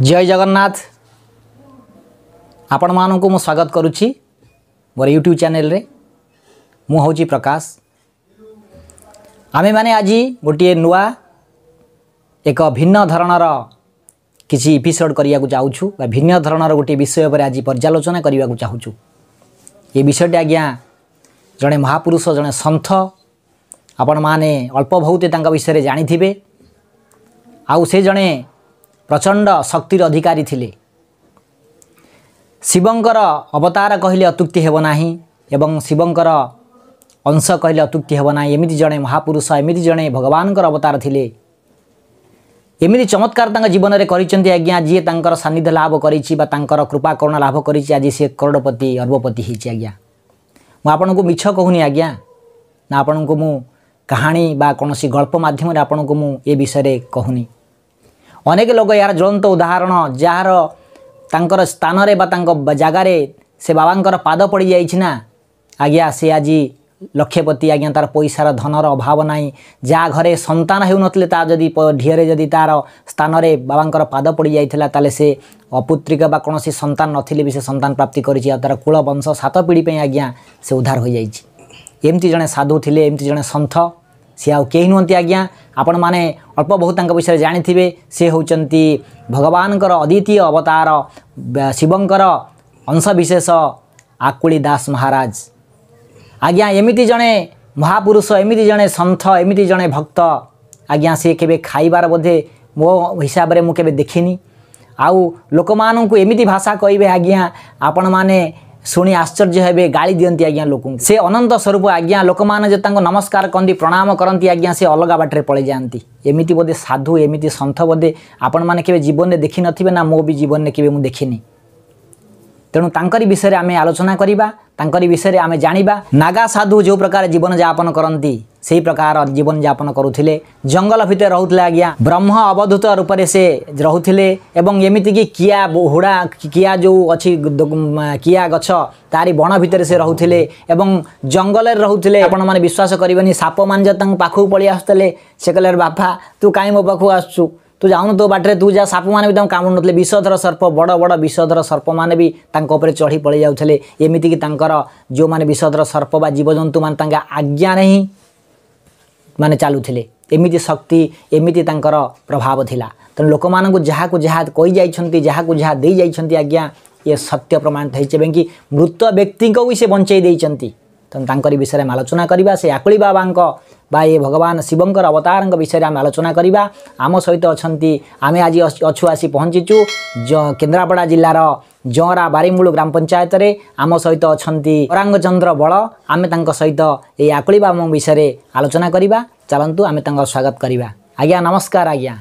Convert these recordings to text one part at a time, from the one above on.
जय जगन्नाथ आपण मानक मु स्वागत करुच्ची मोर यूट्यूब चेल मुझे प्रकाश आम मैंने आज गोटे नुआ एक भिन्न धरणर किसी एपिसोड करने को चाहु भिन्न धरणर गोटे विषय पर आज पर्यालोचना करने को चाहु ये विषयटे आज्ञा जड़े महापुरुष जड़े सन्थ आपण मैने अल्प बहुत विषय जाणी थे आ जड़े प्रचण्ड शक्तिर थिले. शिवर अवतार कहिले अत्युक्ति नै एवं शिवर अंश कहिले अत्युक्ति एमिज महापुरुष एमिजे भगवान्को अवतार लेमि चमत्कार गरिन्छ आज्ञा जिरो सानिध्य लाभ करुणा लाभ गरिडपति करोड़पति हुन्छ आज्ञा म आपणको मिछ कुनी आज्ञा नपणको म कहाँ बाध्यम आउँ विषय कहुँ ଅନେକ ଲୋକ ଏହାର ଜ୍ୱଳନ୍ତ ଉଦାହରଣ ଯାହାର ତାଙ୍କର ସ୍ଥାନରେ ବା ତାଙ୍କ ଜାଗାରେ ସେ ବାବାଙ୍କର ପାଦ ପଡ଼ିଯାଇଛି ନା ଆଜ୍ଞା ସେ ଆଜି ଲକ୍ଷପତି ଆଜ୍ଞା ତାର ପଇସାର ଧନର ଅଭାବ ନାହିଁ ଯାହା ଘରେ ସନ୍ତାନ ହେଉନଥିଲେ ତା ଯଦି ଢିଅରେ ଯଦି ତାର ସ୍ଥାନରେ ବାବାଙ୍କର ପାଦ ପଡ଼ିଯାଇଥିଲା ତାହେଲେ ସେ ଅପୁତ୍ରିକ ବା କୌଣସି ସନ୍ତାନ ନଥିଲେ ବି ସେ ସନ୍ତାନ ପ୍ରାପ୍ତି କରିଛି ଆଉ ତାର କୁଳ ବଂଶ ସାତ ପିଢ଼ି ପାଇଁ ଆଜ୍ଞା ସେ ଉଦ୍ଧାର ହୋଇଯାଇଛି ଏମିତି ଜଣେ ସାଧୁ ଥିଲେ ଏମିତି ଜଣେ ସନ୍ଥ ସେ ଆଉ କେହି ନୁହନ୍ତି ଆଜ୍ଞା ଆପଣମାନେ ଅଳ୍ପ ବହୁତ ତାଙ୍କ ବିଷୟରେ ଜାଣିଥିବେ ସେ ହେଉଛନ୍ତି ଭଗବାନଙ୍କର ଅଦ୍ୱିତୀୟ ଅବତାର ଶିବଙ୍କର ଅଂଶବିଶେଷ ଆକୁଳି ଦାସ ମହାରାଜ ଆଜ୍ଞା ଏମିତି ଜଣେ ମହାପୁରୁଷ ଏମିତି ଜଣେ ସନ୍ଥ ଏମିତି ଜଣେ ଭକ୍ତ ଆଜ୍ଞା ସେ କେବେ ଖାଇବାର ବୋଧେ ମୋ ହିସାବରେ ମୁଁ କେବେ ଦେଖିନି ଆଉ ଲୋକମାନଙ୍କୁ ଏମିତି ଭାଷା କହିବେ ଆଜ୍ଞା ଆପଣମାନେ ଶୁଣି ଆଶ୍ଚର୍ଯ୍ୟ ହେବେ ଗାଳି ଦିଅନ୍ତି ଆଜ୍ଞା ଲୋକଙ୍କୁ ସେ ଅନନ୍ତ ସ୍ୱରୂପ ଆଜ୍ଞା ଲୋକମାନେ ଯେ ତାଙ୍କୁ ନମସ୍କାର କରନ୍ତି ପ୍ରଣାମ କରନ୍ତି ଆଜ୍ଞା ସେ ଅଲଗା ବାଟରେ ପଳେଇ ଯାଆନ୍ତି ଏମିତି ବୋଧେ ସାଧୁ ଏମିତି ସନ୍ଥ ବୋଧେ ଆପଣମାନେ କେବେ ଜୀବନରେ ଦେଖିନଥିବେ ନା ମୋ ବି ଜୀବନରେ କେବେ ମୁଁ ଦେଖିନି ତେଣୁ ତାଙ୍କରି ବିଷୟରେ ଆମେ ଆଲୋଚନା କରିବା ତାଙ୍କରି ବିଷୟରେ ଆମେ ଜାଣିବା ନାଗା ସାଧୁ ଯେଉଁ ପ୍ରକାର ଜୀବନଯାପନ କରନ୍ତି সেই প্রকার জীবনযাপন করুলে জঙ্গল ভিতরে রুলে আজ্ঞা ব্রহ্ম অবধূত রূপে সে রুলে এবং এমিতিকি কিয়া হুড়া কিয়া যে অছি কিয়া গছ তারি বণ ভিতরে সে রুলে এবং জঙ্গলের রুলে আপন মানে বিশ্বাস করবেনি সাপ মাঞ্জ তা পাখু পড়ে আসুলে সে কলে বাপা তু কাই মো পাখু আসছু তু যাওনু তো বাটরে তু যা সাপ মানে তাঁকু কামুড়ু নলে বিষধর সর্প বড় বড় বিষধর সর্প মানে বি তাঁক উপরে চড়ি পড়ে যাওলে এমিতিকি তাঁকর যে বিষধর সর্প বা জীবজন্তু মানে তাঁকে আজ্ঞা নেই ମାନେ ଚାଲୁଥିଲେ ଏମିତି ଶକ୍ତି ଏମିତି ତାଙ୍କର ପ୍ରଭାବ ଥିଲା ତେଣୁ ଲୋକମାନଙ୍କୁ ଯାହାକୁ ଯାହା କହିଯାଇଛନ୍ତି ଯାହାକୁ ଯାହା ଦେଇଯାଇଛନ୍ତି ଆଜ୍ଞା ଇଏ ସତ୍ୟ ପ୍ରମାଣିତ ହେଇଛି ଏବଂ କି ମୃତ ବ୍ୟକ୍ତିଙ୍କୁ ବି ସେ ବଞ୍ଚେଇ ଦେଇଛନ୍ତି ତେଣୁ ତାଙ୍କରି ବିଷୟରେ ଆମେ ଆଲୋଚନା କରିବା ସେ ଆକୁଳି ବାବାଙ୍କ ବା ଏ ଭଗବାନ ଶିବଙ୍କର ଅବତାରଙ୍କ ବିଷୟରେ ଆମେ ଆଲୋଚନା କରିବା ଆମ ସହିତ ଅଛନ୍ତି ଆମେ ଆଜି ଅଛୁ ଆସି ପହଞ୍ଚିଛୁ ଜ କେନ୍ଦ୍ରାପଡ଼ା ଜିଲ୍ଲାର ଜଅଁରା ବାରିମୂଳୁ ଗ୍ରାମ ପଞ୍ଚାୟତରେ ଆମ ସହିତ ଅଛନ୍ତି ଅରାଙ୍ଗଚନ୍ଦ୍ର ବଳ ଆମେ ତାଙ୍କ ସହିତ ଏଇ ଆକୁଳି ବାବା ବିଷୟରେ ଆଲୋଚନା କରିବା ଚାଲନ୍ତୁ ଆମେ ତାଙ୍କ ସ୍ୱାଗତ କରିବା ଆଜ୍ଞା ନମସ୍କାର ଆଜ୍ଞା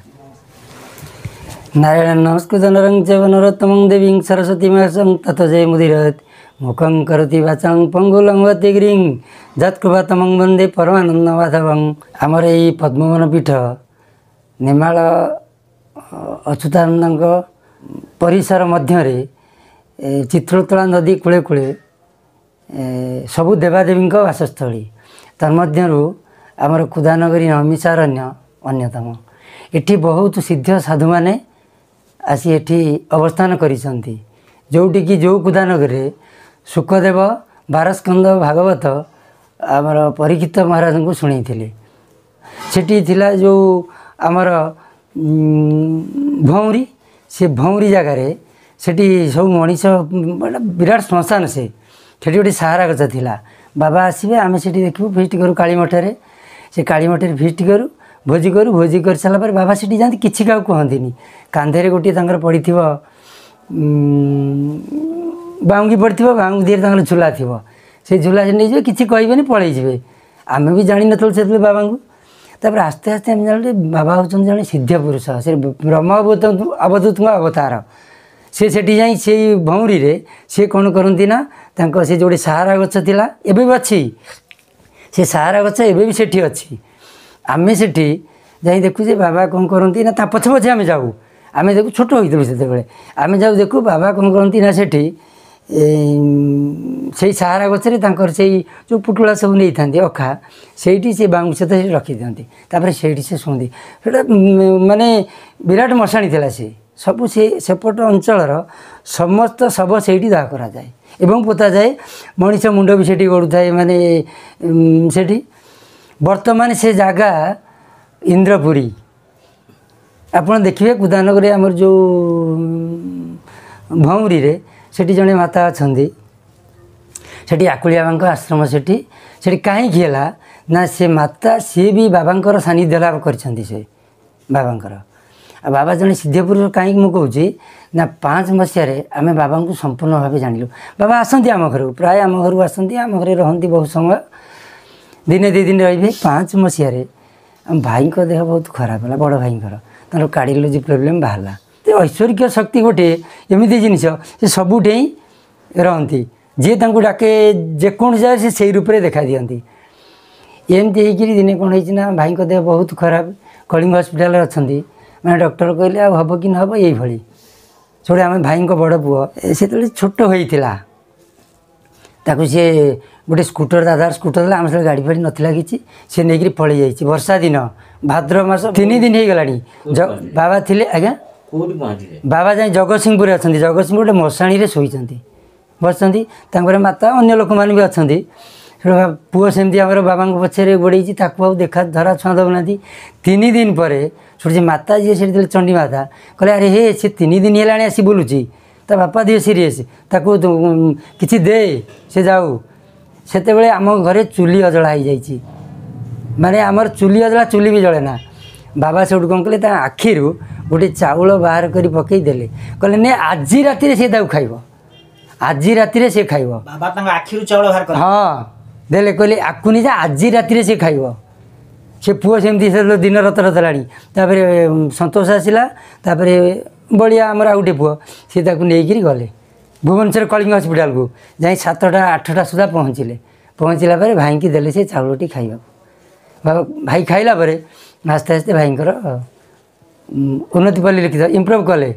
ନାରାୟଣ ନମସ୍କୃତ ନରଙ୍ଗ ଜୀବନ ରତ୍ତମ ଦେବୀ ସରସ୍ୱତୀ ମହାସଂ ତଥ ଜୟ ମୁଦିରତ ମୁଖଂ କରୁଛି ବାଚଂ ପଙ୍ଗୁ ଲଙ୍ଗତି ଗ୍ରୀଂ ଯତ୍କୃପା ତମଂ ବନ୍ଦେ ପରମାନନ୍ଦ ମାଧବଂ ଆମର ଏଇ ପଦ୍ମବନ ପୀଠ ନିର୍ମାଳ ଅଚ୍ୟୁତାନନ୍ଦଙ୍କ ପରିସର ମଧ୍ୟରେ ଚିତ୍ରତୋଳା ନଦୀ କୂଳେ କୂଳେ ସବୁ ଦେବାଦେବୀଙ୍କ ବାସସ୍ଥଳୀ ତନ୍ମଧ୍ୟରୁ ଆମର କୁଦାନଗରୀ ନମିଷାରଣ୍ୟ ଅନ୍ୟତମ ଏଠି ବହୁତ ସିଦ୍ଧ ସାଧୁମାନେ ଆସି ଏଠି ଅବସ୍ଥାନ କରିଛନ୍ତି ଯେଉଁଠିକି ଯେଉଁ କୁଦାନଗରୀରେ ସୁଖଦେବ ବାରସ୍କନ୍ଦ ଭାଗବତ ଆମର ପରୀକ୍ଷିତ ମହାରାଜଙ୍କୁ ଶୁଣେଇଥିଲେ ସେଠି ଥିଲା ଯେଉଁ ଆମର ଭଉଁରୀ ସେ ଭଉଁରୀ ଜାଗାରେ ସେଠି ସବୁ ମଣିଷ ମାନେ ବିରାଟ ଶ୍ମଶାନ ସେ ସେଠି ଗୋଟେ ସାହାରା ଗଛ ଥିଲା ବାବା ଆସିବେ ଆମେ ସେଠି ଦେଖିବୁ ଫିଷ୍ଟ କରୁ କାଳୀମଠରେ ସେ କାଳୀମଠରେ ଫିଷ୍ଟ କରୁ ଭୋଜି କରୁ ଭୋଜି କରିସାରିଲା ପରେ ବାବା ସେଠି ଯାଆନ୍ତି କିଛି କାହାକୁ କୁହନ୍ତିନି କାନ୍ଧରେ ଗୋଟିଏ ତାଙ୍କର ପଡ଼ିଥିବ ବାଉଙ୍ଗି ପଡ଼ିଥିବ ବାଉଙ୍ଗି ଦେହରେ ତାଙ୍କର ଝୁଲା ଥିବ ସେ ଝୁଲା ନେଇଯିବେ କିଛି କହିବେନି ପଳେଇଯିବେ ଆମେ ବି ଜାଣିନଥିଲୁ ସେତେବେଳେ ବାବାଙ୍କୁ ତାପରେ ଆସ୍ତେ ଆସ୍ତେ ଆମେ ଜାଣିଲେ ବାବା ହେଉଛନ୍ତି ଜଣେ ସିଦ୍ଧ ପୁରୁଷ ସେ ବ୍ରହ୍ମ ଅବତ ଅବଦୂତଙ୍କ ଅବତାର ସେ ସେଠି ଯାଇ ସେଇ ଭଉଁରୀରେ ସେ କ'ଣ କରନ୍ତି ନା ତାଙ୍କ ସେ ଯେଉଁଠି ସାହାରା ଗଛ ଥିଲା ଏବେ ବି ଅଛି ସେ ସାହାରା ଗଛ ଏବେ ବି ସେଠି ଅଛି ଆମେ ସେଠି ଯାଇ ଦେଖୁ ଯେ ବାବା କ'ଣ କରନ୍ତି ନା ତା ପଛେ ପଛେ ଆମେ ଯାଉ ଆମେ ଦେଖୁ ଛୋଟ ହୋଇଥିଲୁ ସେତେବେଳେ ଆମେ ଯାଉ ଦେଖୁ ବାବା କ'ଣ କରନ୍ତି ନା ସେଠି ସେଇ ସାହାରା ଗଛରେ ତାଙ୍କର ସେଇ ଯେଉଁ ପୁଟୁଳା ସବୁ ନେଇଥାନ୍ତି ଅଖା ସେଇଠି ସେ ବାଉଁଶ ତ ସେଠି ରଖିଦିଅନ୍ତି ତାପରେ ସେଇଠି ସେ ଶୁଅନ୍ତି ସେଇଟା ମାନେ ବିରାଟ ମଶାଣି ଥିଲା ସେ ସବୁ ସେ ସେପଟ ଅଞ୍ଚଳର ସମସ୍ତ ଶବ ସେଇଠି ଦାହ କରାଯାଏ ଏବଂ ପୋତାଯାଏ ମଣିଷ ମୁଣ୍ଡ ବି ସେଇଠି ଗଡ଼ୁଥାଏ ମାନେ ସେଠି ବର୍ତ୍ତମାନ ସେ ଜାଗା ଇନ୍ଦ୍ରପୁରୀ ଆପଣ ଦେଖିବେ କୁଦାନଗରୀ ଆମର ଯେଉଁ ଭଉଁରୀରେ ସେଠି ଜଣେ ମାତା ଅଛନ୍ତି ସେଠି ଆକୁଳିଆ ବାବାଙ୍କ ଆଶ୍ରମ ସେଠି ସେଠି କାହିଁକି ହେଲା ନା ସେ ମାତା ସିଏ ବି ବାବାଙ୍କର ସାନ୍ନିଧ୍ୟ ଲାଭ କରିଛନ୍ତି ସେ ବାବାଙ୍କର ଆଉ ବାବା ଜଣେ ସିଦ୍ଧପୁର କାହିଁକି ମୁଁ କହୁଛି ନା ପାଞ୍ଚ ମସିହାରେ ଆମେ ବାବାଙ୍କୁ ସମ୍ପୂର୍ଣ୍ଣ ଭାବେ ଜାଣିଲୁ ବାବା ଆସନ୍ତି ଆମ ଘରକୁ ପ୍ରାୟ ଆମ ଘରକୁ ଆସନ୍ତି ଆମ ଘରେ ରହନ୍ତି ବହୁତ ସମୟ ଦିନେ ଦୁଇ ଦିନ ରହିବେ ପାଞ୍ଚ ମସିହାରେ ଆମ ଭାଇଙ୍କ ଦେହ ବହୁତ ଖରାପ ହେଲା ବଡ଼ ଭାଇଙ୍କର ତାଙ୍କର କାର୍ଡ଼ିଓଲୋଜି ପ୍ରୋବ୍ଲେମ୍ ବାହାରିଲା ଐଶ୍ୱରିକ ଶକ୍ତି ଗୋଟିଏ ଏମିତି ଜିନିଷ ସେ ସବୁଠି ହିଁ ରହନ୍ତି ଯିଏ ତାଙ୍କୁ ଡାକେ ଯେକୌଣସି ଜାଗାରେ ସେ ସେଇ ରୂପରେ ଦେଖାଦିଅନ୍ତି ଏମିତି ହେଇକିରି ଦିନେ କ'ଣ ହେଇଛି ନା ଭାଇଙ୍କ ଦେହ ବହୁତ ଖରାପ କଳିଙ୍ଗ ହସ୍ପିଟାଲରେ ଅଛନ୍ତି ମାନେ ଡକ୍ଟର କହିଲେ ଆଉ ହେବ କି ନ ହେବ ଏଇଭଳି ଯେଉଁଟା ଆମେ ଭାଇଙ୍କ ବଡ଼ ପୁଅ ସେତେବେଳେ ଛୋଟ ହୋଇଥିଲା ତାକୁ ସିଏ ଗୋଟେ ସ୍କୁଟର ଦାଦାର ସ୍କୁଟର ଦେଲା ଆମେ ସେ ଗାଡ଼ି ଫାଡ଼ି ନଥିଲା କିଛି ସେ ନେଇକିରି ପଳେଇ ଯାଇଛି ବର୍ଷା ଦିନ ଭାଦ୍ରବ ମାସ ତିନି ଦିନ ହେଇଗଲାଣି ବାବା ଥିଲେ ଆଜ୍ଞା କୋଉଠି ପହଞ୍ଚିଲେ ବାବା ଯାଇ ଜଗତସିଂହପୁରରେ ଅଛନ୍ତି ଜଗତସିଂହପୁର ଗୋଟେ ମଶାଣିରେ ଶୋଇଛନ୍ତି ବସିଛନ୍ତି ତାଙ୍କର ମାତା ଅନ୍ୟ ଲୋକମାନେ ବି ଅଛନ୍ତି ପୁଅ ସେମିତି ଆମର ବାବାଙ୍କ ପଛରେ ଗୋଡ଼େଇଛି ତାକୁ ଆଉ ଦେଖା ଧରା ଛୁଆଁ ଦେଉନାହାନ୍ତି ତିନି ଦିନ ପରେ ସେଠୁ ଯେ ମାତା ଯିଏ ସେଠି ଥିଲେ ଚଣ୍ଡୀ ମାତା କହିଲେ ଆରେ ହେ ସେ ତିନି ଦିନ ହେଲାଣି ଆସି ବୁଲୁଛି ତା ବାପା ଦିଏ ସିରିୟସ୍ ତାକୁ କିଛି ଦେ ସେ ଯାଉ ସେତେବେଳେ ଆମ ଘରେ ଚୁଲି ଅଜଳା ହେଇଯାଇଛି ମାନେ ଆମର ଚୁଲି ଅଜଳା ଚୁଲି ବି ଜଳେ ନା ବାବା ସେଠୁ କ'ଣ କଲେ ତା ଆଖିରୁ गोटे चाउल बाहार पकेदेले कहिले नै आज राति सि ख आज राति सि खाइब बाबा आखि हे आज रातिर सि खाइब सोहस दिनरतेला नि त सन्तोष आसला बलिया गए पु सिकि गले भुवनेश्वर कलिङ हस्पिटा कुद्धा पहचले पहचलाप भाइक देले साउलटि खाइ भाई खाइला आस्ते आस्ते भाई ଉନ୍ନତି ପାଲି ଲେଖିଥାଉ ଇମ୍ପ୍ରୁଭ୍ କଲେ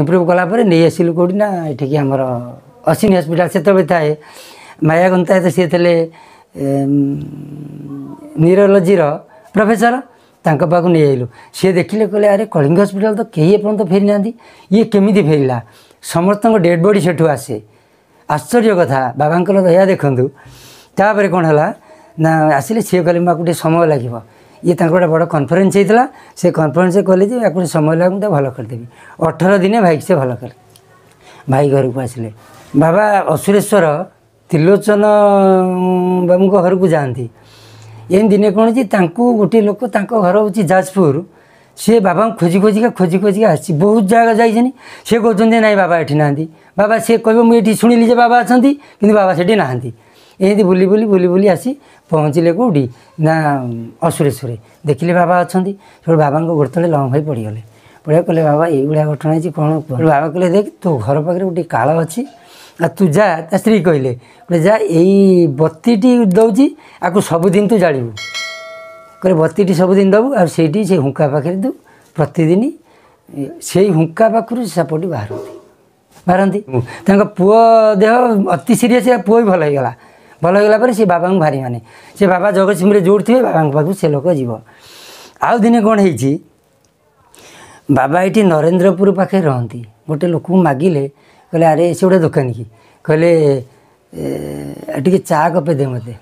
ଇମ୍ପ୍ରୁଭ୍ କଲା ପରେ ନେଇ ଆସିଲୁ କେଉଁଠି ନା ଏଠିକି ଆମର ଅଶ୍ୱିନୀ ହସ୍ପିଟାଲ ସେତେବେଳେ ଥାଏ ମାୟା ଗନ୍ତାୟତ ସିଏ ଥିଲେ ନ୍ୟୁରୋଲୋଜିର ପ୍ରଫେସର ତାଙ୍କ ପାଖକୁ ନେଇଆଇଲୁ ସିଏ ଦେଖିଲେ କହିଲେ ଆରେ କଳିଙ୍ଗ ହସ୍ପିଟାଲ ତ କେହି ଏପର୍ଯ୍ୟନ୍ତ ଫେରି ନାହାନ୍ତି ଇଏ କେମିତି ଫେରିଲା ସମସ୍ତଙ୍କ ଡେଡ଼୍ ବଡ଼ି ସେଠୁ ଆସେ ଆଶ୍ଚର୍ଯ୍ୟ କଥା ବାବାଙ୍କର ଦୟା ଦେଖନ୍ତୁ ତାପରେ କ'ଣ ହେଲା ନା ଆସିଲେ ସିଏ କହିଲେ ମାକୁ ଟିକେ ସମୟ ଲାଗିବ ये गएर बड कन्फरेन्स हुन्छ त्यो कनफरन्सले गएर समय लाग भल गरिदे अठ भाइ से भयो कि भाइ घरको आसले बाबा असुरेश्वर त्रिलोचन बाबु घरको जाँदै एम दिन को गोट लोकता घर हौँ जाजपुर सि बाबा खोजि खोजिक खोजि खोजिकेस बहुत जग्गा जाइन सिजन चाहिँ नै बाबा एटि नाँति बाबा सि कि शुणि अनि किन बाबा नाँति ଏମିତି ବୁଲି ବୁଲି ବୁଲି ବୁଲି ଆସି ପହଞ୍ଚିଲେ କେଉଁଠି ନା ଅସୁରେଶ୍ୱରେ ଦେଖିଲେ ବାବା ଅଛନ୍ତି ସେଠୁ ବାବାଙ୍କ ଗୋଡ଼ ତଳେ ଲଙ୍ଗ ହୋଇ ପଡ଼ିଗଲେ ପଡ଼ିଆ କହିଲେ ବାବା ଏଇଭଳିଆ ଘଟଣା ହେଇଛି କ'ଣ ବାବା କହିଲେ ଦେଖ ତୋ ଘର ପାଖରେ ଗୋଟେ କାଳ ଅଛି ଆଉ ତୁ ଯା ତା ସ୍ତ୍ରୀ କହିଲେ କହିଲେ ଯା ଏଇ ବତୀଟି ଦେଉଛି ଆକୁ ସବୁଦିନ ତୁ ଜାଳିବୁ କହିଲେ ବତୀଟି ସବୁଦିନ ଦେବୁ ଆଉ ସେଇଠି ସେ ହୁଙ୍କା ପାଖରେ ଦେବୁ ପ୍ରତିଦିନ ସେଇ ହୁଙ୍କା ପାଖରୁ ସେ ସାପଟି ବାହାରନ୍ତି ବାହାରନ୍ତି ତାଙ୍କ ପୁଅ ଦେହ ଅତି ସିରିୟସ୍ ପୁଅ ବି ଭଲ ହେଇଗଲା भयो हुला बाबा जगतसिंहले जोड थियो बाबा जो आउने कि बाबा नरेन्द्रपुर पाखेर गोटे लोक मगले कहिले आरेसी गोटा दोकान कि कहिले टिक चा दे मते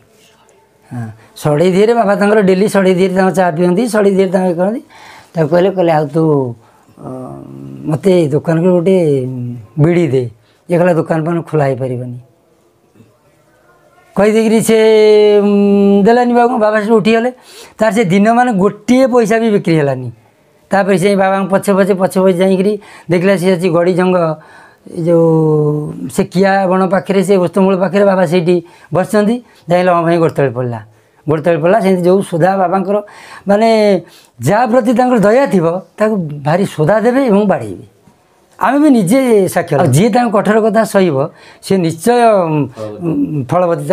सडै धेरै बाबा डेली सडै धेरै चा पि सडै धेरै कति कहिले कहिले आउँ मते दोकानको गटे बिडि दोकान पनि खोला है पारि कहिकिरी सि दल बाबासु से तिन माने गोटे पैसा बिक्री हेानि त बाबा पछे पछे पछे पछे जाइक देख्ला जंग जो सेकिया बण पाखेर गोस्थमूल पाठी बसिन्छ जाँदा हामी गोड तो पढ्ला गोड तो पड्ला जो सुधा बाबा म जाँप्रति दया थियो त्यहाँ भारी सुधा दे बाढै आमेबि निजे साक्षर कथा सहयोग सि निश्चय फलवती त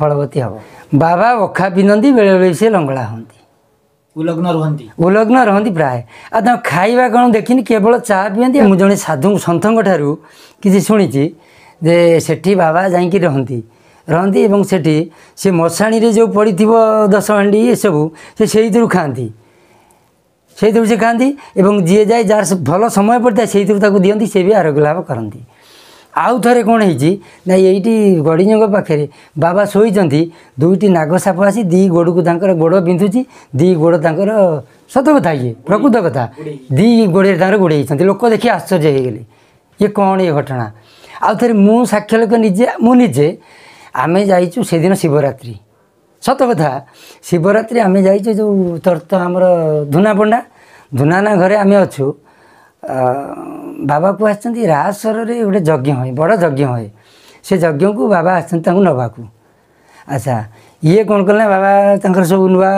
फलवती हौ बाबा अखा पिन्द लङ हलग्न उलग्न रह प्रायः आइ देखि केवल चा पि जे साधु सन्थको जे शुटी बाबा जाँक रहे रे जो पडिथ्यो दस हान्डी एसबु खाँदै ସେଇଥିରୁ ସେ ଖାଆନ୍ତି ଏବଂ ଯିଏ ଯାଏ ଯାହାର ଭଲ ସମୟ ପଡ଼ିଥାଏ ସେଇଥିରୁ ତାକୁ ଦିଅନ୍ତି ସେ ବି ଆରୋଗ୍ୟ ଲାଭ କରନ୍ତି ଆଉ ଥରେ କ'ଣ ହେଇଛି ନା ଏଇଠି ଗଡ଼ିଜଙ୍କ ପାଖରେ ବାବା ଶୋଇଛନ୍ତି ଦୁଇଟି ନାଗ ସାପ ଆସି ଦୁଇ ଗୋଡ଼କୁ ତାଙ୍କର ଗୋଡ଼ ବିନ୍ଧୁଛି ଦୁଇ ଗୋଡ଼ ତାଙ୍କର ସତ କଥା ଇଏ ପ୍ରକୃତ କଥା ଦୁଇ ଗୋଡ଼ରେ ତାଙ୍କର ଗୋଡ଼େଇଛନ୍ତି ଲୋକ ଦେଖି ଆଶ୍ଚର୍ଯ୍ୟ ହେଇଗଲେ ଇଏ କ'ଣ ଏ ଘଟଣା ଆଉ ଥରେ ମୁଁ ସାକ୍ଷ୍ୟ ଲୋକ ନିଜେ ମୁଁ ନିଜେ ଆମେ ଯାଇଛୁ ସେଦିନ ଶିବରାତ୍ରି ସତ କଥା ଶିବରାତ୍ରି ଆମେ ଯାଇଛୁ ଯେଉଁ ତର୍ତ୍ତ ଆମର ଧୂନାପଣ୍ଡା ଧୂନାନା ଘରେ ଆମେ ଅଛୁ ବାବା କୁ ଆସିଛନ୍ତି ରାହାସରରେ ଗୋଟେ ଯଜ୍ଞ ହୁଏ ବଡ଼ ଯଜ୍ଞ ହୁଏ ସେ ଯଜ୍ଞକୁ ବାବା ଆସିଛନ୍ତି ତାଙ୍କୁ ନେବାକୁ ଆଚ୍ଛା ଇଏ କ'ଣ କଲେ ବାବା ତାଙ୍କର ସବୁ ନୂଆ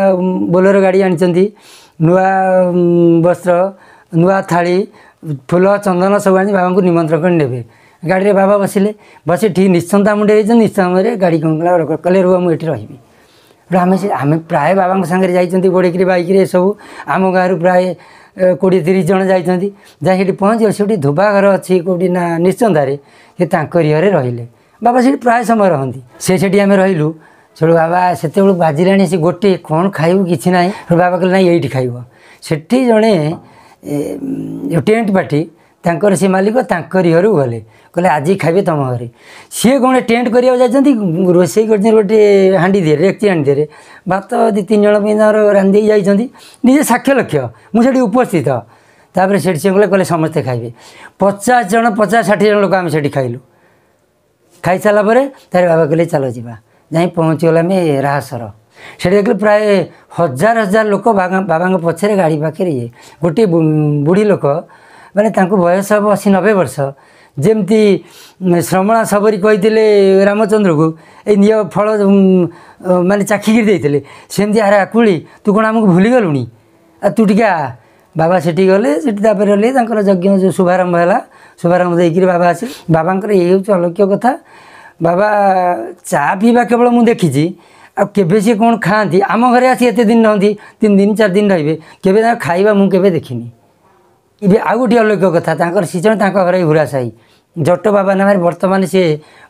ବୋଲର ଗାଡ଼ି ଆଣିଛନ୍ତି ନୂଆ ବସ୍ତ୍ର ନୂଆ ଥାଳି ଫୁଲ ଚନ୍ଦନ ସବୁ ଆଣି ବାବାଙ୍କୁ ନିମନ୍ତ୍ରଣ କରି ନେବେ ଗାଡ଼ିରେ ବାବା ବସିଲେ ବସି ଠିକ୍ ନିଶ୍ଚନ୍ତା ମୁଣ୍ଡେ ହେଇଛନ୍ତି ନିଶ୍ଚନ୍ତ ଗାଡ଼ି କ'ଣ କଲେ ରୁହ ମୁଁ ଏଠି ରହିବି प्रायः बाबाको साथी जाइस बोडैकरी बैसु आम गाँहरू प्रायः किडिए तिरिजाइन जा घर अछि धोबार अस्ति निश्चारे तर इएर रहिले बाबा प्रायः समय रहेस रहिलु सो बाबा बाजिला नि गोटे कन्ट खाइबु नै बाबा कहिले नै एब सेठी जे टेन्ट पार्टी ତାଙ୍କର ସେ ମାଲିକ ତାଙ୍କରି ଘରକୁ ଗଲେ କହିଲେ ଆଜି ଖାଇବେ ତୁମ ଘରେ ସିଏ କ'ଣ ଟେଣ୍ଟ କରିବାକୁ ଯାଇଛନ୍ତି ରୋଷେଇ କରିଛନ୍ତି ଗୋଟେ ହାଣ୍ଡି ଦେହରେ ଡେକ୍ଚି ହାଣ୍ଡି ଦେହରେ ଭାତ ଦୁଇ ତିନି ଜଣ ପାଇଁ ତାଙ୍କର ରାନ୍ଧି ଯାଇଛନ୍ତି ନିଜେ ସାକ୍ଷ ଲକ୍ଷ୍ୟ ମୁଁ ସେଠି ଉପସ୍ଥିତ ତାପରେ ସେଠି ସେ କହିଲେ କହିଲେ ସମସ୍ତେ ଖାଇବେ ପଚାଶ ଜଣ ପଚାଶ ଷାଠିଏ ଜଣ ଲୋକ ଆମେ ସେଠି ଖାଇଲୁ ଖାଇସାରିଲା ପରେ ତାର ବାବା କହିଲେ ଚାଲ ଯିବା ଯାଇ ପହଞ୍ଚିଗଲା ଆମେ ରାହାସର ସେଠି ଦେଖିଲେ ପ୍ରାୟ ହଜାର ହଜାର ଲୋକ ବାବାଙ୍କ ପଛରେ ଗାଡ଼ି ପାଖରେ ଇଏ ଗୋଟିଏ ବୁଢ଼ୀ ଲୋକ ବେଲେ ତାଙ୍କୁ ବୟସ ହେବ ଅଶୀ ନବେ ବର୍ଷ ଯେମିତି ଶ୍ରମଣା ସବରୀ କହିଥିଲେ ରାମଚନ୍ଦ୍ରକୁ ଏଇ ନିଅ ଫଳ ମାନେ ଚାଖିକିରି ଦେଇଥିଲେ ସେମିତି ଆରେ ଆକୁଳି ତୁ କ'ଣ ଆମକୁ ଭୁଲିଗଲୁଣି ଆଉ ତୁ ଟିକେ ବାବା ସେଠି ଗଲେ ସେଠି ତାପରେ ରହିଲେ ତାଙ୍କର ଯଜ୍ଞ ଯେଉଁ ଶୁଭାରମ୍ଭ ହେଲା ଶୁଭାରମ୍ଭ ଦେଇକିରି ବାବା ଆସିଲେ ବାବାଙ୍କର ଏଇ ହେଉଛି ଅଲକ୍ଷ୍ୟ କଥା ବାବା ଚା ପିଇବା କେବଳ ମୁଁ ଦେଖିଛି ଆଉ କେବେ ସିଏ କ'ଣ ଖାଆନ୍ତି ଆମ ଘରେ ଆସି ଏତେ ଦିନ ରହନ୍ତି ତିନି ଦିନ ଚାରି ଦିନ ରହିବେ କେବେ ତାଙ୍କ ଖାଇବା ମୁଁ କେବେ ଦେଖିନି ଏବେ ଆଉ ଗୋଟିଏ ଅଲୌକିକ କଥା ତାଙ୍କର ସିଜନ ତାଙ୍କ ଘରେ ସାହି ଜଟ ବାବା ନାମରେ ବର୍ତ୍ତମାନ ସେ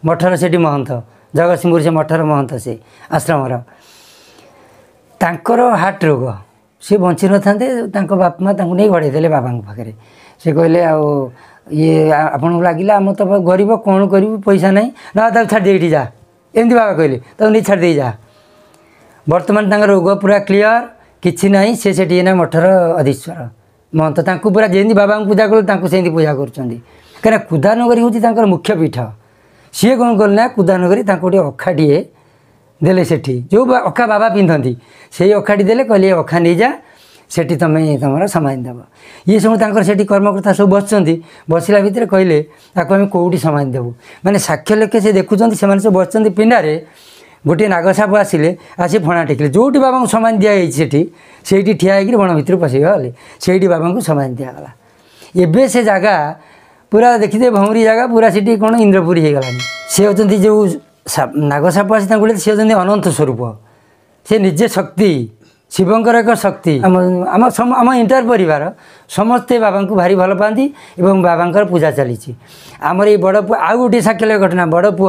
ମଠର ସେଠି ମହନ୍ତ ଜଗତସିଂହପୁର ସେ ମଠର ମହନ୍ତ ସେ ଆଶ୍ରମର ତାଙ୍କର ହାର୍ଟ ରୋଗ ସେ ବଞ୍ଚି ନଥାନ୍ତେ ତାଙ୍କ ବାପା ମା ତାଙ୍କୁ ନେଇ ଘଡ଼େଇ ଦେଲେ ବାବାଙ୍କ ପାଖରେ ସେ କହିଲେ ଆଉ ଇଏ ଆପଣଙ୍କୁ ଲାଗିଲା ଆମ ତ ଗରିବ କ'ଣ କରିବୁ ପଇସା ନାହିଁ ନା ତାକୁ ଛାଡ଼ିଦେ ଏଇଠି ଯା ଏମିତି ବାବା କହିଲେ ତାକୁ ନେଇ ଛାଡ଼ିଦେଇ ଯା ବର୍ତ୍ତମାନ ତାଙ୍କ ରୋଗ ପୁରା କ୍ଲିଅର୍ କିଛି ନାହିଁ ସେ ସେଠି ଏଇନା ମଠର ଅଧୀଶ୍ୱର मह त पूरा जवा पूजा पूजा गर्ुन्छ कहीँ कुदानगरी हौँछ मुख्य पीठ सिए कले कुदानगरी ति अखाटिए दले सठी जो अखा बाबा पिन्ध अखाटी दे कि अखा नै सि त समान दोब युटी कर्मकर्ता सबै बसिचन बसला भित्र कहिले तोटी समान से म से बसि पिण्डले गोटे नागसाप आसिसक फाटिले जोटि बाबा समान दिइस ठिया फो भसै सही बाबा समान दिला ए जा पूरा देखिदिए भमरी जा पूरा सि इन्द्रपुरी है गासि जो नागसाप अनंत स्वरूप से शक्ति शिवर एक शक्ति आम इंटर परिवार समस्तै बाबा भारी भल पाँदै एउटा पूजा चाहिँ आमर यो बड पु आउ गोटे घटना बडपु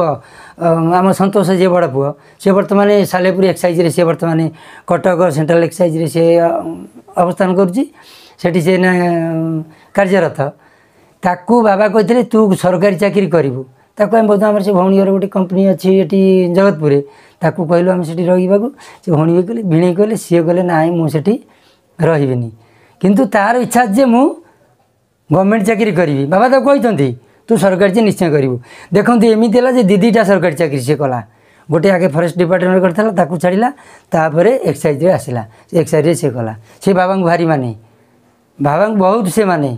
ଆମ ସନ୍ତୋଷ ଯିଏ ବଡ଼ ପୁଅ ସେ ବର୍ତ୍ତମାନ ସାଲେପୁର ଏକ୍ସାଇଜ୍ରେ ସେ ବର୍ତ୍ତମାନ କଟକ ସେଣ୍ଟ୍ରାଲ ଏକ୍ସାଇଜ୍ରେ ସେ ଅବସ୍ଥାନ କରୁଛି ସେଠି ସେ କାର୍ଯ୍ୟରତ ତାକୁ ବାବା କହିଥିଲେ ତୁ ସରକାରୀ ଚାକିରି କରିବୁ ତାକୁ ଆମେ ବୋଧ ଆମର ସେ ଭଉଣୀର ଗୋଟେ କମ୍ପାନୀ ଅଛି ଏଠି ଜଗତପୁରରେ ତାକୁ କହିଲୁ ଆମେ ସେଠି ରହିବାକୁ ସେ ଭଉଣୀ ବି କହିଲେ ଭିଣେଇ କହିଲେ ସିଏ କହିଲେ ନାଇଁ ମୁଁ ସେଠି ରହିବିନି କିନ୍ତୁ ତାର ଇଚ୍ଛା ଯେ ମୁଁ ଗଭର୍ଣ୍ଣମେଣ୍ଟ ଚାକିରି କରିବି ବାବା ତାକୁ କହିଛନ୍ତି तु सिसे निश्चय गरु देखु एमिति सरकारी चाकिसिए कला गोटे आगे फरेस्ट डिपारमेन्ट गरिदिला छाडिला तर एक्सैजे से कला सब भारी माने बाबा बहुत से मे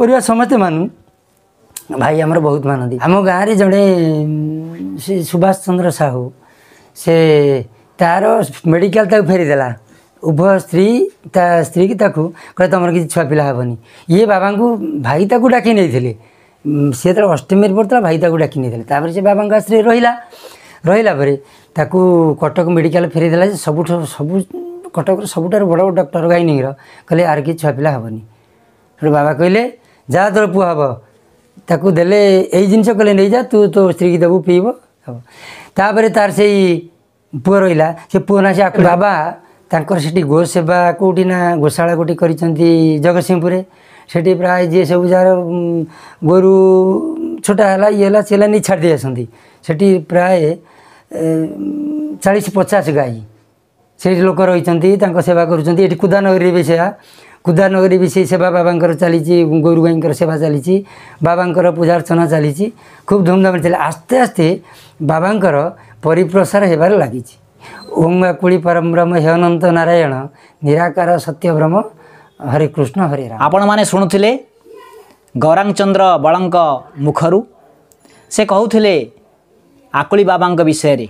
परिवार समे मानु भाइ आम बहुत मानन्दम गाँ र जडे सुभाष चन्द्र साहू से तारो मेडिकल त देला उभय स्त्री तार स्थि त छुपि य भाइ थिले ସିଏ ଯେତେବେଳେ ଅଷ୍ଟମୀରେ ପଡ଼ିଥିଲା ଭାଇ ତାକୁ ଡାକି ନେଇଥିଲେ ତାପରେ ସେ ବାବାଙ୍କ ଆଶ୍ରୟ ରହିଲା ରହିଲା ପରେ ତାକୁ କଟକ ମେଡ଼ିକାଲ ଫେରାଇଦେଲା ଯେ ସବୁଠୁ ସବୁ କଟକର ସବୁଠାରୁ ବଡ଼ ବଡ଼ ଡକ୍ଟର ଗାଇନିଙ୍ଗର କହିଲେ ଆର କିଛି ଛୁଆ ପିଲା ହେବନି ତେଣୁ ବାବା କହିଲେ ଯାହା ତୋର ପୁଅ ହେବ ତାକୁ ଦେଲେ ଏଇ ଜିନିଷ କହିଲେ ନେଇଯା ତୁ ତୋ ସ୍ତ୍ରୀକି ଦେବୁ ପିଇବ ହେବ ତାପରେ ତାର ସେଇ ପୁଅ ରହିଲା ସେ ପୁଅ ନା ସେ ବାବା ତାଙ୍କର ସେଠି ଗୋ ସେବା କେଉଁଠି ନା ଗୋଶାଳା କେଉଁଠି କରିଛନ୍ତି ଜଗତସିଂହପୁରରେ ସେଠି ପ୍ରାୟ ଯିଏ ସବୁ ଯାହାର ଗୋରୁ ଛୋଟା ହେଲା ଇଏ ହେଲା ସିଏ ହେଲା ନେଇ ଛାଡ଼ି ଦେଇ ସେଠି ପ୍ରାୟ ଚାଳିଶ ପଚାଶ ଗାଈ ସେଇଠି ଲୋକ ରହିଛନ୍ତି ତାଙ୍କ ସେବା କରୁଛନ୍ତି ଏଠି କୁଦାନଗରୀରେ ବି ସେୟା କୁଦାନଗରୀ ବି ସେଇ ସେବା ବାବାଙ୍କର ଚାଲିଛି ଗୋରୁ ଗାଈଙ୍କର ସେବା ଚାଲିଛି ବାବାଙ୍କର ପୂଜା ଅର୍ଚ୍ଚନା ଚାଲିଛି ଖୁବ୍ ଧୁମଧାମରେ ଚାଲିଛି ଆସ୍ତେ ଆସ୍ତେ ବାବାଙ୍କର ପରିପ୍ରସାର ହେବାରେ ଲାଗିଛି ଆକୁଳି ଓଙ୍ଗାକୁଳି ହେ ଅନନ୍ତ ନାରାୟଣ ନିରାକାର ସତ୍ୟବ୍ରହ୍ମ हरे राम आपण मुणुले से बलको से सेले आकुली विषय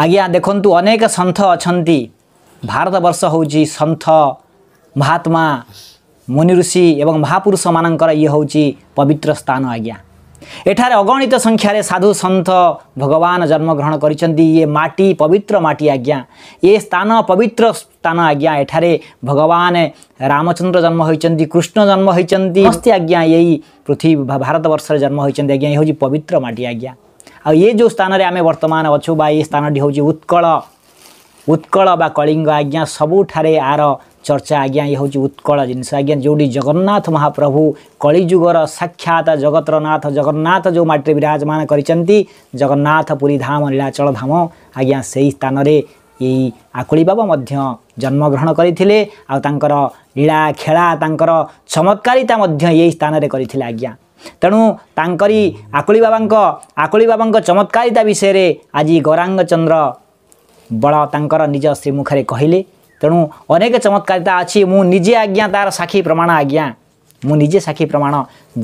आज्ञा देखु अनेक संथ अछंती भारतवर्ष हौ संथ सन्थ महात्मा मुनि ऋषि एवं महापुरुष मर होजी पवित्र स्थान आज्ञा ठ अगणित संख्यार साधुसन्थ भगवान जन्म ग्रहण गरिन्छ य माटी पवित्र माटी आज्ञा य स्थान पवित्र स्थान आज्ञा एठा भगवान् र जन्महुन्छ कृष्ण जन्म जन्महै अस्ति आज्ञा यही पृथ्वी भारतवर्ष जन्महोज आज्ञा य पवित्र माटी आज्ञा आ ये जो स्थान आउँ स्थानले बर्तमान अछु स्थान उत्कल उत्कल वा कलिङ्ग आज्ञा सबुठा आर ଚର୍ଚ୍ଚା ଆଜ୍ଞା ଇଏ ହେଉଛି ଉତ୍କଳ ଜିନିଷ ଆଜ୍ଞା ଯେଉଁଠି ଜଗନ୍ନାଥ ମହାପ୍ରଭୁ କଳିଯୁଗର ସାକ୍ଷାତ ଜଗତର ନାଥ ଜଗନ୍ନାଥ ଯେଉଁ ମାଟିରେ ବିରାଜମାନ କରିଛନ୍ତି ଜଗନ୍ନାଥ ପୁରୀ ଧାମ ନୀଳାଚଳ ଧାମ ଆଜ୍ଞା ସେହି ସ୍ଥାନରେ ଏଇ ଆକୁଳି ବାବୁ ମଧ୍ୟ ଜନ୍ମଗ୍ରହଣ କରିଥିଲେ ଆଉ ତାଙ୍କର ଲୀଳା ଖେଳା ତାଙ୍କର ଚମତ୍କାରିତା ମଧ୍ୟ ଏହି ସ୍ଥାନରେ କରିଥିଲେ ଆଜ୍ଞା ତେଣୁ ତାଙ୍କରି ଆକୁଳି ବାବାଙ୍କ ଆକୁଳି ବାବାଙ୍କ ଚମତ୍କାରିତା ବିଷୟରେ ଆଜି ଗୌରାଙ୍ଗ ଚନ୍ଦ୍ର ବଳ ତାଙ୍କର ନିଜ ଶ୍ରୀମୁଖରେ କହିଲେ ତେଣୁ ଅନେକ ଚମତ୍କାରିତା ଅଛି ମୁଁ ନିଜେ ଆଜ୍ଞା ତା'ର ସାକ୍ଷୀ ପ୍ରମାଣ ଆଜ୍ଞା ମୁଁ ନିଜେ ସାକ୍ଷୀ ପ୍ରମାଣ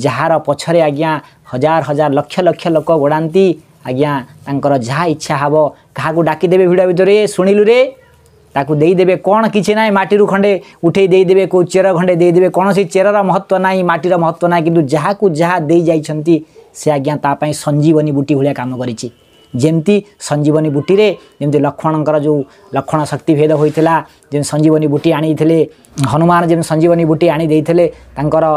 ଯାହାର ପଛରେ ଆଜ୍ଞା ହଜାର ହଜାର ଲକ୍ଷ ଲକ୍ଷ ଲୋକ ଗୋଡ଼ାନ୍ତି ଆଜ୍ଞା ତାଙ୍କର ଯାହା ଇଚ୍ଛା ହେବ କାହାକୁ ଡାକିଦେବେ ଭିଡ଼ିଓ ଭିତରେ ଶୁଣିଲୁରେ ତାକୁ ଦେଇଦେବେ କ'ଣ କିଛି ନାହିଁ ମାଟିରୁ ଖଣ୍ଡେ ଉଠେଇ ଦେଇଦେବେ କେଉଁ ଚେର ଖଣ୍ଡେ ଦେଇଦେବେ କୌଣସି ଚେରର ମହତ୍ତ୍ୱ ନାହିଁ ମାଟିର ମହତ୍ତ୍ୱ ନାହିଁ କିନ୍ତୁ ଯାହାକୁ ଯାହା ଦେଇଯାଇଛନ୍ତି ସେ ଆଜ୍ଞା ତା ପାଇଁ ସଞ୍ଜୀବନୀ ବୁଟି ଭଳିଆ କାମ କରିଛି जे सञ्जीवनी बुटी जम्ति लक्ष्मणको जो लक्ष्मण शक्तिभेदेखि सञ्जीवनी बुटी आनि हनुमान जे सञ्जीवनी बुटी आनिदेले तर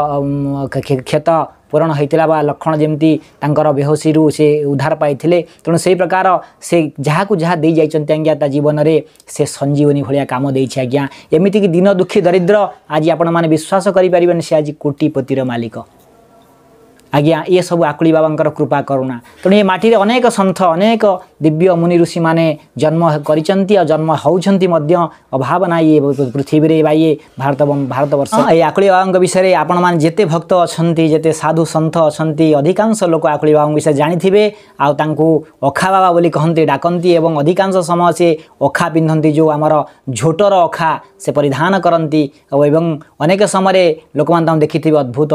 क्षेत पूरण हैला लक्ष्मण जेमि तर बेहोसीहरू से उद्धार पाले ताकु जहाँ दिइा जीवनले सेजीवनी भए काम आज्ञा कि दिन दुखी दरिद्र आज आप विश्वास से आज कोपतिर मालिक अगे य सब आकुलि बाबाको कृपा करुणा त ये माटीले अनेक संथ अनेक ଦିବ୍ୟ ମୁନି ଋଷିମାନେ ଜନ୍ମ କରିଛନ୍ତି ଆଉ ଜନ୍ମ ହେଉଛନ୍ତି ମଧ୍ୟ ଅଭାବନା ଇଏ ପୃଥିବୀରେ ବା ଇଏ ଭାରତ ଭାରତବର୍ଷ ଏହି ଆକୁଳି ବାବାଙ୍କ ବିଷୟରେ ଆପଣମାନେ ଯେତେ ଭକ୍ତ ଅଛନ୍ତି ଯେତେ ସାଧୁ ସନ୍ଥ ଅଛନ୍ତି ଅଧିକାଂଶ ଲୋକ ଆକୁଳି ବାବାଙ୍କ ବିଷୟରେ ଜାଣିଥିବେ ଆଉ ତାଙ୍କୁ ଅଖା ବାବା ବୋଲି କହନ୍ତି ଡାକନ୍ତି ଏବଂ ଅଧିକାଂଶ ସମୟ ସେ ଅଖା ପିନ୍ଧନ୍ତି ଯେଉଁ ଆମର ଝୋଟର ଅଖା ସେ ପରିଧାନ କରନ୍ତି ଏବଂ ଅନେକ ସମୟରେ ଲୋକମାନେ ତାଙ୍କୁ ଦେଖିଥିବେ ଅଦ୍ଭୁତ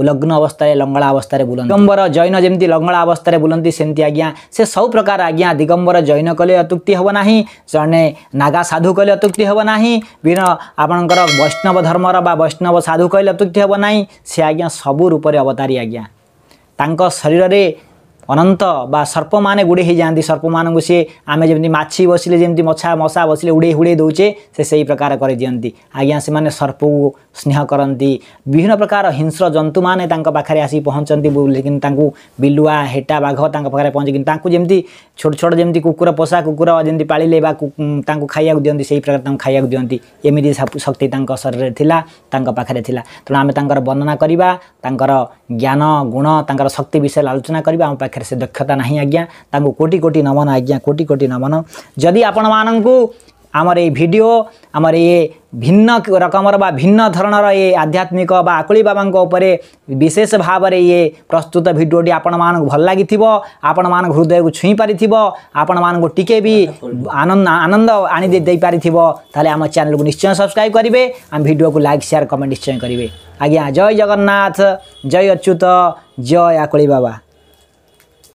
ଉଲଗ୍ନ ଅବସ୍ଥାରେ ଲଙ୍ଗଳା ଅବସ୍ଥାରେ ବୁଲନ୍ତି ଦିଗମ୍ବର ଜୈନ ଯେମିତି ଲଙ୍ଗଳା ଅବସ୍ଥାରେ ବୁଲନ୍ତି ସେମିତି ଆଜ୍ଞା ସେ ସବୁ ପ୍ରକାର ଆଜ୍ଞା ଜଣିଆ ଦିଗମ୍ବର ଜୈନ କଲେ ଅତ୍ୟୁକ୍ତି ହେବ ନାହିଁ ଜଣେ ନାଗା ସାଧୁ କଲେ ଅତ୍ୟୁକ୍ତି ହେବ ନାହିଁ ବିନ ଆପଣଙ୍କର ବୈଷ୍ଣବ ଧର୍ମର ବା ବୈଷ୍ଣବ ସାଧୁ କହିଲେ ଅତ୍ୟୁକ୍ତି ହେବ ନାହିଁ ସେ ଆଜ୍ଞା ସବୁ ରୂପରେ ଅବତାରୀ ଆଜ୍ଞା ତାଙ୍କ ଶରୀରରେ अनन्त सर्प म गुडै है जाने सर्प म आमे जेमती माछी बसिले बसले माछा मशा बसि उडे कर देउेस्रदि आज्ञा से माने सर्प स्नेह कति विभिन्न प्रकार हिंस्र जंतु माने जन्तु पाखेर आसि पहचन् कि तांकु बेलुवा हेटा बाघ जेमती छोट छोट जेमती कुकुर पोसा कुकुर जेमती पाळी लेबा तांकु खाइया खाइया प्रकार पाले खाइदिनु खाइदिए शक्ति तांका शरीर थिला थिला तांका पाखरे त आमे तांकर तर तांकर ज्ञान गुण तांकर शक्ति विषय आलोचना ପାଖରେ ସେ ଦକ୍ଷତା ନାହିଁ ଆଜ୍ଞା ତାଙ୍କୁ କୋଟି କୋଟି ନମନ ଆଜ୍ଞା କୋଟି କୋଟି ନମନ ଯଦି ଆପଣମାନଙ୍କୁ ଆମର ଏଇ ଭିଡ଼ିଓ ଆମର ଏ ଭିନ୍ନ ରକମର ବା ଭିନ୍ନ ଧରଣର ଏ ଆଧ୍ୟାତ୍ମିକ ବା ଆକୁଳି ବାବାଙ୍କ ଉପରେ ବିଶେଷ ଭାବରେ ଇଏ ପ୍ରସ୍ତୁତ ଭିଡ଼ିଓଟି ଆପଣମାନଙ୍କୁ ଭଲ ଲାଗିଥିବ ଆପଣମାନଙ୍କ ହୃଦୟକୁ ଛୁଇଁ ପାରିଥିବ ଆପଣମାନଙ୍କୁ ଟିକେ ବି ଆନନ୍ଦ ଆନନ୍ଦ ଆଣି ଦେଇପାରିଥିବ ତାହେଲେ ଆମ ଚ୍ୟାନେଲକୁ ନିଶ୍ଚୟ ସବସ୍କ୍ରାଇବ୍ କରିବେ ଆମ ଭିଡ଼ିଓକୁ ଲାଇକ୍ ସେୟାର କମେଣ୍ଟ ନିଶ୍ଚୟ କରିବେ ଆଜ୍ଞା ଜୟ ଜଗନ୍ନାଥ ଜୟ ଅଚ୍ୟୁତ ଜୟ ଆକୁଳି ବାବା